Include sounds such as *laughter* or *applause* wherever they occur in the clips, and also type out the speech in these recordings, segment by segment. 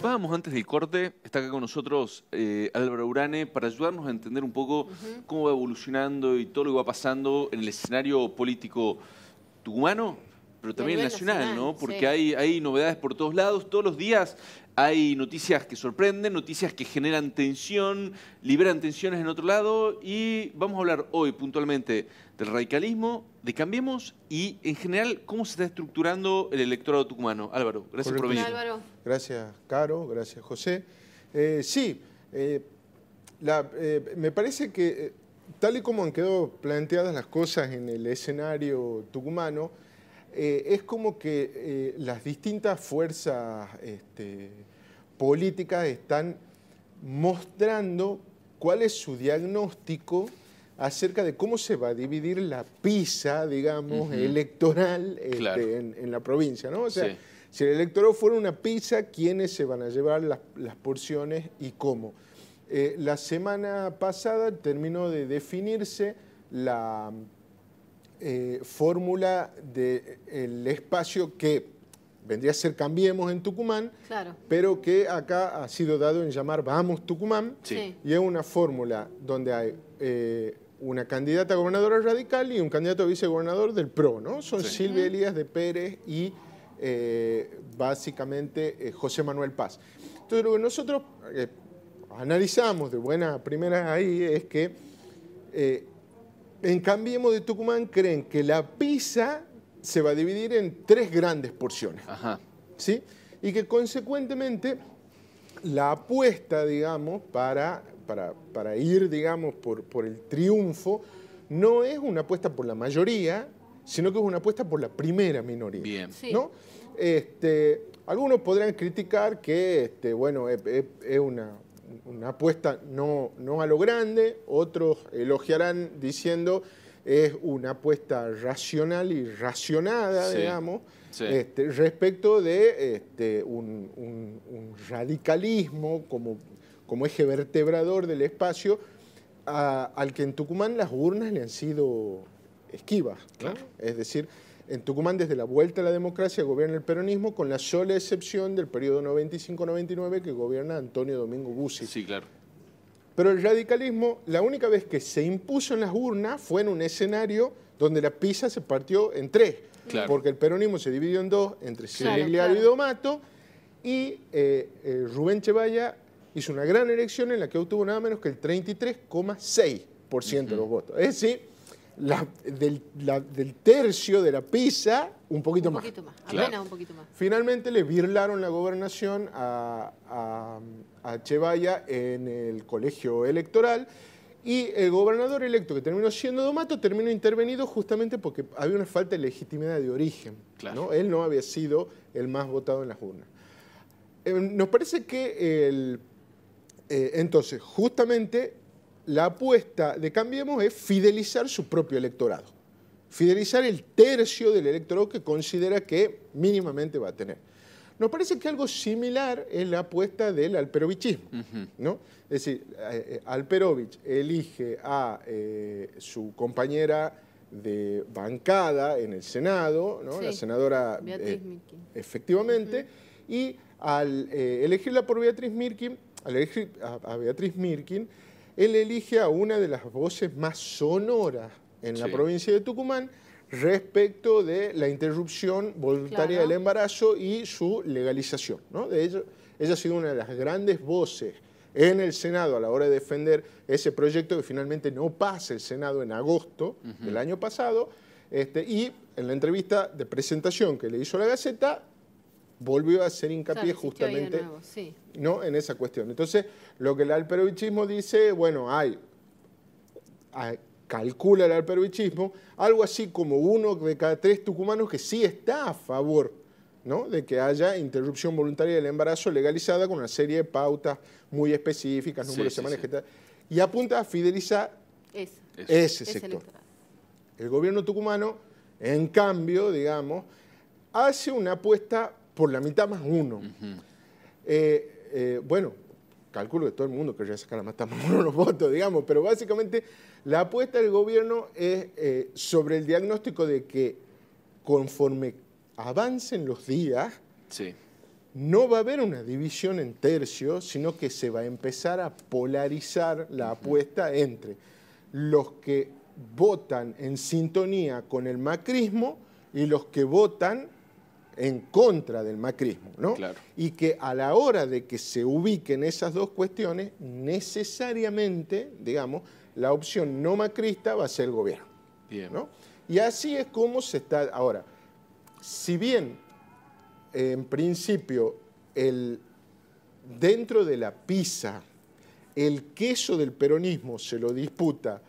Vamos antes del corte, está acá con nosotros eh, Álvaro Urane para ayudarnos a entender un poco cómo va evolucionando y todo lo que va pasando en el escenario político tucumano, pero también nacional, ¿no? Porque hay novedades por todos lados. Todos los días hay noticias que sorprenden, noticias que generan tensión, liberan tensiones en otro lado y vamos a hablar hoy puntualmente del radicalismo, de Cambiemos y en general cómo se está estructurando el electorado tucumano. Álvaro, gracias por venir. Gracias, Caro, gracias, José. Eh, sí, eh, eh, me parece que tal y como han quedado planteadas las cosas en el escenario tucumano, eh, es como que eh, las distintas fuerzas este, políticas están mostrando cuál es su diagnóstico acerca de cómo se va a dividir la pizza, digamos, electoral este, en, la provincia, ¿no? O sea, si el electorado fuera una pizza, ¿quiénes se van a llevar las, porciones y cómo? Eh, la semana pasada terminó de definirse la eh, fórmula del eh, espacio que vendría a ser Cambiemos en Tucumán, pero que acá ha sido dado en llamar Vamos Tucumán, y es una fórmula donde hay eh, una candidata gobernadora radical y un candidato vicegobernador del PRO, ¿no? Son Silvia Elías de Pérez y básicamente José Manuel Paz. Entonces lo que nosotros analizamos de buena primera ahí es que en Cambiemos de Tucumán creen que la pizza se va a dividir en tres grandes porciones. Ajá. ¿Sí? Y que consecuentemente la apuesta, digamos, para, para, ir, digamos, por, por el triunfo, no es una apuesta por la mayoría, sino que es una apuesta por la primera minoría. Bien. ¿no? Este, algunos podrían criticar que, este, bueno, es una, una apuesta no, a lo grande, otros elogiarán diciendo es una apuesta racional y racionada, digamos, este, respecto de este, un, radicalismo como, como eje vertebrador del espacio al que en Tucumán las urnas le han sido esquivas. Es decir, en Tucumán, desde la vuelta a la democracia, gobierna el peronismo, con la sola excepción del periodo 95-99 que gobierna Antonio Domingo Bussi. Sí, claro. Pero el radicalismo, la única vez que se impuso en las urnas fue en un escenario donde la pisa se partió en tres. Claro. Porque el peronismo se dividió en dos, entre Silvio y Domato, y eh, eh, Rubén Chevalla hizo una gran elección en la que obtuvo nada menos que el 33,6% de los votos. Es decir, del, tercio de la pizza un poquito más. Poquito más. un poquito más. Finalmente le virlaron la gobernación a, Chevalla en el colegio electoral y el gobernador electo que terminó siendo Domato terminó intervenido justamente porque había una falta de legitimidad de origen. Él no había sido el más votado en las urnas. Eh, nos parece que el, eh, entonces, justamente la apuesta de Cambiemos es fidelizar su propio electorado, fidelizar el tercio del electorado que considera que mínimamente va a tener. Nos parece que algo similar es la apuesta del alperovichismo, ¿no? Es decir, eh, eh, Alperovich elige a eh, su compañera de bancada en el Senado, la senadora Beatriz Mirkin, efectivamente, y al elegirla por Beatriz Mirkin, al elegir a Beatriz Mirkin, él elige a una de las voces más sonoras en la provincia de Tucumán respecto de la interrupción voluntaria del embarazo y su legalización. ¿no? De ella ha sido una de las grandes voces en el Senado a la hora de defender ese proyecto que finalmente no pasa el Senado en agosto del año pasado. Este, y en la entrevista de presentación que le hizo la Gaceta, volvió a hacer hincapié justamente ¿no? en esa cuestión. Entonces, lo que el alperovichismo dice, bueno, hay, calcula el alperovichismo, algo así como uno de cada tres tucumanos que sí está a favor ¿no? de que haya interrupción voluntaria del embarazo legalizada con una serie de pautas muy específicas, números de semanas, Y apunta a fidelizar ese sector. El gobierno tucumano, en cambio, digamos, hace una apuesta por la mitad más uno. Eh, eh, bueno, cálculo de todo el mundo que ya sacar la mitad más uno los votos, digamos, pero básicamente la apuesta del gobierno es eh, sobre el diagnóstico de que conforme avancen los días, no va a haber una división en tercios, sino que se va a empezar a polarizar la apuesta entre los que votan en sintonía con el macrismo y los que votan en contra del macrismo, ¿no? Claro. Y que a la hora de que se ubiquen esas dos cuestiones, necesariamente, digamos, la opción no macrista va a ser el gobierno. Bien. ¿no? Y así es como se está. Ahora, si bien en principio el, dentro de la pizza el queso del peronismo se lo disputa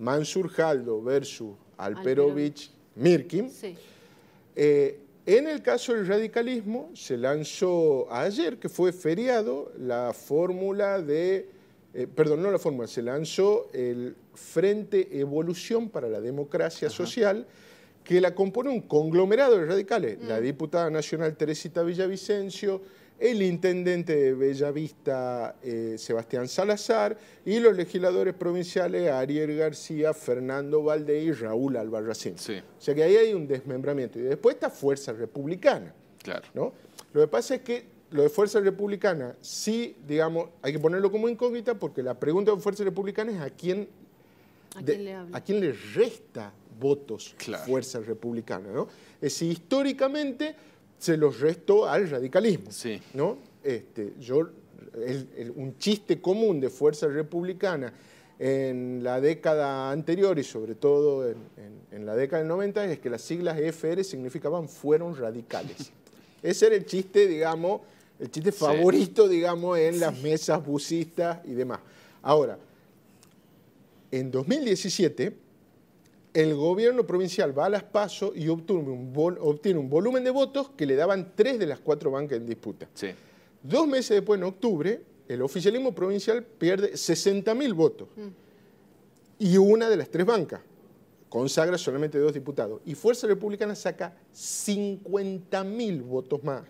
Mansur Jaldo versus Alperovich Mirkin, sí. Eh, en el caso del radicalismo, se lanzó ayer, que fue feriado, la fórmula de, eh, perdón, no la fórmula, se lanzó el Frente Evolución para la Democracia Social, que la compone un conglomerado de radicales, la mm. diputada nacional Teresita Villavicencio, el intendente de Bellavista, eh, Sebastián Salazar, y los legisladores provinciales Ariel García, Fernando Valdez y Raúl Albarracín. O sea que ahí hay un desmembramiento. Y después está Fuerza Republicana. Claro. ¿no? Lo que pasa es que lo de Fuerza Republicana, sí, digamos, hay que ponerlo como incógnita porque la pregunta de Fuerza Republicana es a quién, ¿A quién, le, resta votos Fuerza Republicana. ¿no? Es decir, históricamente se los restó al radicalismo. ¿no? Este, yo, un chiste común de Fuerza Republicana en la década anterior y sobre todo en, la década del 90 es que las siglas e FR significaban fueron radicales. *laughs* Ese era el chiste, digamos, el chiste favorito, digamos, en las mesas busistas y demás. Ahora, en 2017 el gobierno provincial va a las PASO y obtiene un, volumen de votos que le daban tres de las cuatro bancas en disputa. Dos meses después, en octubre, el oficialismo provincial pierde 60.000 votos mm. y una de las tres bancas consagra solamente dos diputados. Y Fuerza Republicana saca 50.000 votos más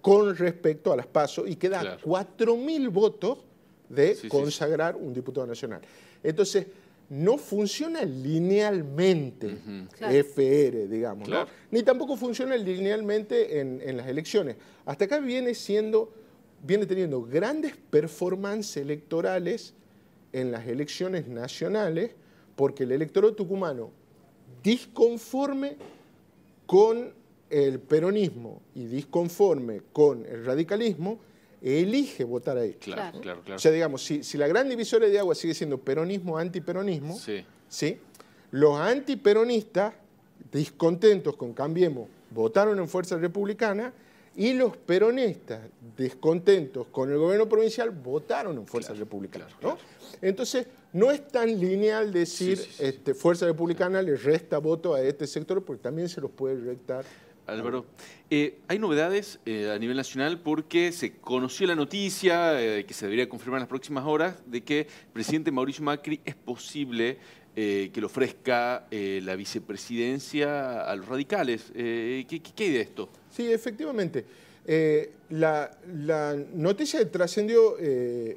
con respecto a las PASO y queda 4.000 votos de consagrar un diputado nacional. Entonces, no funciona linealmente, FR, digamos, ¿no? ni tampoco funciona linealmente en, las elecciones. Hasta acá viene siendo, viene teniendo grandes performances electorales en las elecciones nacionales, porque el electorado tucumano, disconforme con el peronismo y disconforme con el radicalismo, elige votar ahí. Claro, claro, claro. O sea, digamos, si, la gran divisoria de agua sigue siendo peronismo, antiperonismo, sí. ¿sí? los antiperonistas, descontentos con Cambiemos, votaron en Fuerza Republicana y los peronistas, descontentos con el gobierno provincial, votaron en Fuerza Republicana. Entonces, no es tan lineal decir Este, Fuerza Republicana le resta voto a este sector porque también se los puede rectar Álvaro. Eh, hay novedades eh, a nivel nacional porque se conoció la noticia, eh, que se debería confirmar en las próximas horas, de que el presidente Mauricio Macri es posible que le ofrezca la vicepresidencia a los radicales. ¿qué, hay de esto? Sí, efectivamente. La, noticia trascendió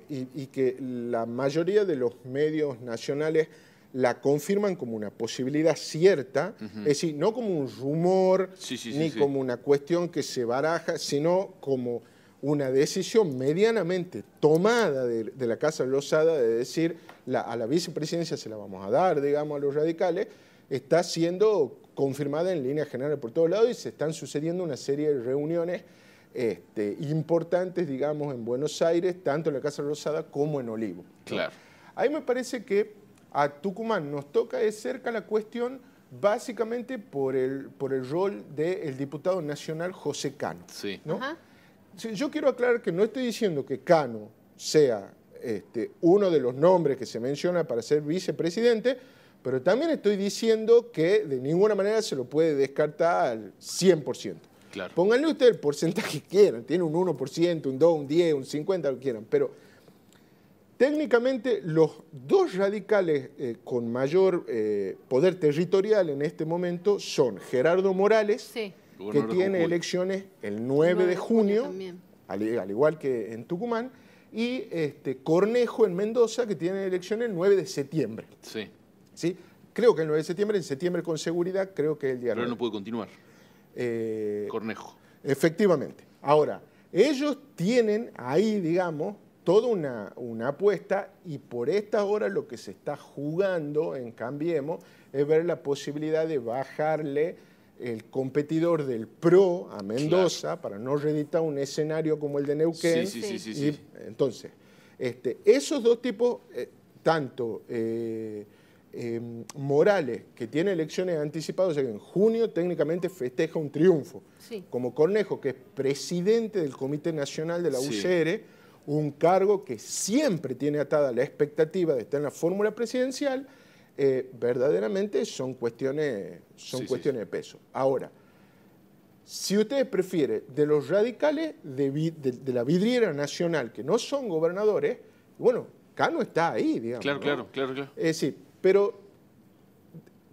y que la mayoría de los medios nacionales la confirman como una posibilidad cierta, es decir, no como un rumor, ni como una cuestión que se baraja, sino como una decisión medianamente tomada de, la Casa Rosada de decir a la vicepresidencia se la vamos a dar, digamos, a los radicales, está siendo confirmada en línea general por todos lados y se están sucediendo una serie de reuniones este, importantes, digamos, en Buenos Aires, tanto en la Casa Rosada como en Olivo. Claro. Ahí me parece que a Tucumán. Nos toca de cerca la cuestión básicamente por el, por el rol del diputado nacional José Cano. ¿no? Yo quiero aclarar que no estoy diciendo que Cano sea este, uno de los nombres que se menciona para ser vicepresidente, pero también estoy diciendo que de ninguna manera se lo puede descartar al 100%. Claro. Pónganle usted el porcentaje que quieran, tiene un 1%, un 2, un 10, un 50, lo que quieran, pero Técnicamente, los dos radicales eh, con mayor eh, poder territorial en este momento son Gerardo Morales, que tiene elecciones el 9, de junio, al, igual que en Tucumán, y este, Cornejo en Mendoza, que tiene elecciones el 9 de septiembre. Sí. Creo que el 9 de septiembre, en septiembre con seguridad, creo que es el día... Pero no puede continuar. Eh, Cornejo. Efectivamente. Ahora, ellos tienen ahí, digamos, toda una, apuesta y por estas horas lo que se está jugando en Cambiemos es ver la posibilidad de bajarle el competidor del PRO a Mendoza para no reeditar un escenario como el de Neuquén. Sí, sí, sí. sí, entonces, este, esos dos tipos, eh, tanto eh, em, Morales, que tiene elecciones anticipadas, que en junio técnicamente festeja un triunfo, como Cornejo, que es presidente del Comité Nacional de la UCR, un cargo que siempre tiene atada la expectativa de estar en la fórmula presidencial, eh, verdaderamente son cuestiones, son cuestiones de peso. Ahora, si ustedes prefiere de los radicales de, la vidriera nacional, que no son gobernadores, bueno, Cano está ahí, digamos. Claro, claro, claro, claro. Es pero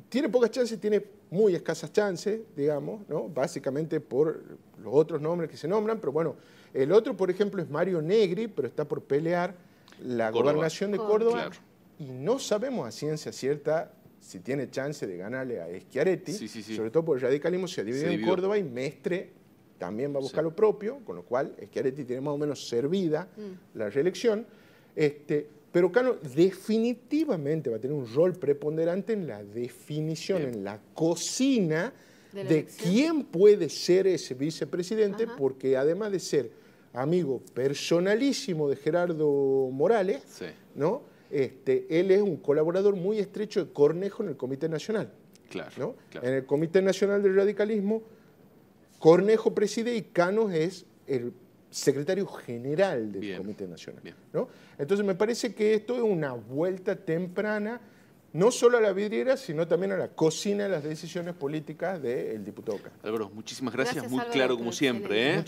tiene pocas chances, tiene muy escasas chances, digamos, ¿no? básicamente por los otros nombres que se nombran, pero bueno, el otro, por ejemplo, es Mario Negri, pero está por pelear la gobernación de Córdoba. Y no sabemos a ciencia cierta si tiene chance de ganarle a Schiaretti, sobre todo porque el radicalismo se ha dividido en Córdoba y Mestre también va a buscar lo propio, con lo cual Schiaretti tiene más o menos servida mm. la reelección. Este, pero Cano definitivamente va a tener un rol preponderante en la definición, en la cocina de, quién puede ser ese vicepresidente, porque además de ser amigo personalísimo de Gerardo Morales, ¿no? Este, él es un colaborador muy estrecho de Cornejo en el Comité Nacional. En el Comité Nacional del Radicalismo, Cornejo preside y Canos es el secretario general del Comité Nacional. ¿no? Entonces me parece que esto es una vuelta temprana no solo a la vidriera, sino también a la cocina de las decisiones políticas del diputado Castro. Álvaro, muchísimas gracias, muy claro como siempre. ¿eh?